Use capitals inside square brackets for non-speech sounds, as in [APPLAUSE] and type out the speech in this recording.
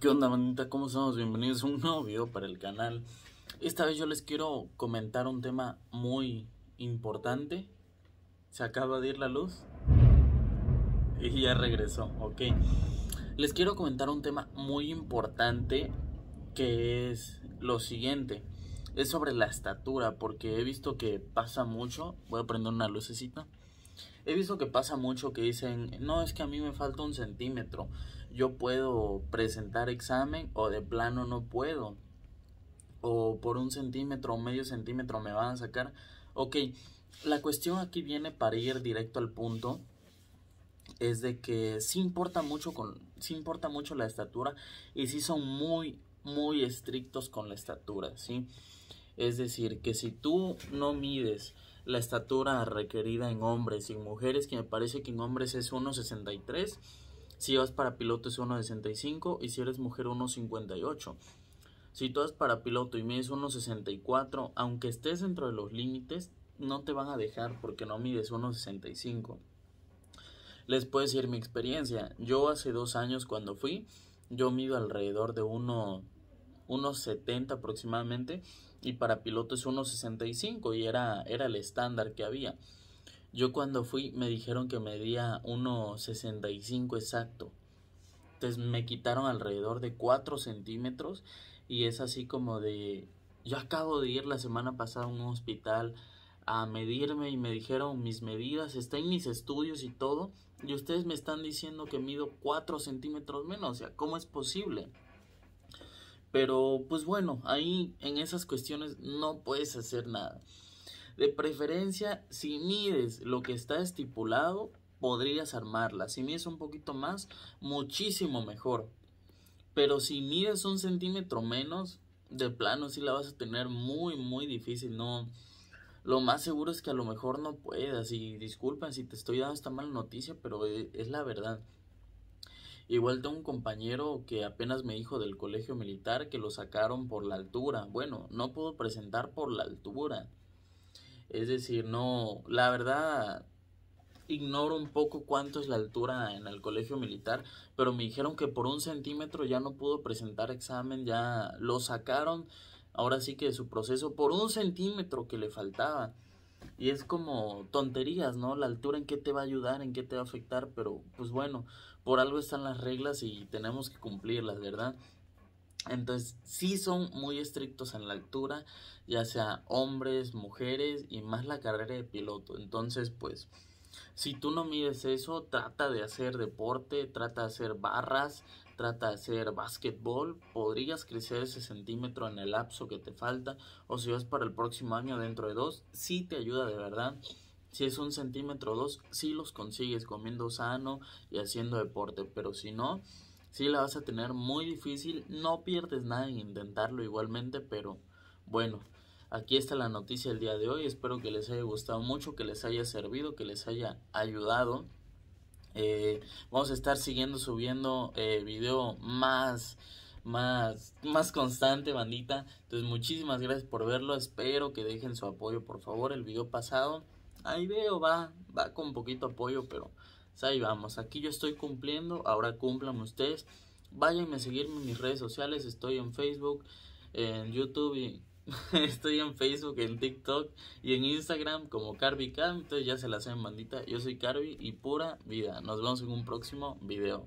¿Qué onda, manita? ¿Cómo estamos? Bienvenidos a un nuevo video para el canal. Esta vez yo les quiero comentar un tema muy importante. Se acaba de ir la luz. Y ya regresó, ok. Les quiero comentar un tema muy importante que es lo siguiente. Es sobre la estatura, porque he visto que pasa mucho. Voy a prender una lucecita. He visto que pasa mucho que dicen, no, es que a mí me falta un centímetro, yo puedo presentar examen o de plano no puedo, o por un centímetro o medio centímetro me van a sacar. Ok, la cuestión aquí viene para ir directo al punto, es de que sí importa mucho, con, importa mucho la estatura y sí son muy, muy estrictos con la estatura, ¿sí? Es decir, que si tú no mides la estatura requerida en hombres y en mujeres, que me parece que en hombres es 1,63, si vas para piloto es 1,65 y si eres mujer 1,58. Si tú vas para piloto y mides 1,64, aunque estés dentro de los límites, no te van a dejar porque no mides 1,65. Les puedo decir mi experiencia. Yo hace dos años cuando fui, yo mido alrededor de 1. 1,70 aproximadamente y para pilotos 1,65 y era, era el estándar que había. Yo cuando fui me dijeron que medía 1,65 exacto. Entonces me quitaron alrededor de 4 centímetros y es así como de... Yo acabo de ir la semana pasada a un hospital a medirme y me dijeron mis medidas, está en mis estudios y todo, y ustedes me están diciendo que mido 4 centímetros menos, o sea, ¿cómo es posible? Pero pues bueno, ahí en esas cuestiones no puedes hacer nada. De preferencia, si mides lo que está estipulado, podrías armarla. Si mides un poquito más, muchísimo mejor. Pero si mides un centímetro menos, de plano sí la vas a tener muy, muy difícil. No, lo más seguro es que a lo mejor no puedas. Y disculpen si te estoy dando esta mala noticia, pero eh, es la verdad. Igual tengo un compañero que apenas me dijo del colegio militar que lo sacaron por la altura. Bueno, no pudo presentar por la altura. Es decir, no, la verdad, ignoro un poco cuánto es la altura en el colegio militar, pero me dijeron que por un centímetro ya no pudo presentar examen, ya lo sacaron, ahora sí que su proceso, por un centímetro que le faltaba. Y es como tonterías, ¿no? La altura en qué te va a ayudar, en qué te va a afectar, pero pues bueno, por algo están las reglas y tenemos que cumplirlas, ¿verdad? Entonces, sí son muy estrictos en la altura, ya sea hombres, mujeres y más la carrera de piloto. Entonces, pues, si tú no mides eso, trata de hacer deporte, trata de hacer barras, trata de hacer básquetbol, podrías crecer ese centímetro en el lapso que te falta o si vas para el próximo año dentro de dos, sí te ayuda de verdad. Si es un centímetro o dos, sí los consigues comiendo sano y haciendo deporte, pero si no, sí la vas a tener muy difícil, no pierdes nada en intentarlo igualmente, pero bueno, aquí está la noticia del día de hoy, espero que les haya gustado mucho, que les haya servido, que les haya ayudado. Eh, vamos a estar siguiendo subiendo eh, video más, más, más constante, bandita. Entonces, muchísimas gracias por verlo. Espero que dejen su apoyo, por favor. El video pasado, ahí veo, va, va con poquito apoyo, pero pues ahí vamos. Aquí yo estoy cumpliendo, ahora cumplan ustedes. Váyanme a seguirme en mis redes sociales. Estoy en Facebook, en YouTube [LAUGHS] Estoy en Facebook, en TikTok y en Instagram como Carby Cam. Entonces ya se la hacen, bandita. Yo soy Carby y pura vida. Nos vemos en un próximo video.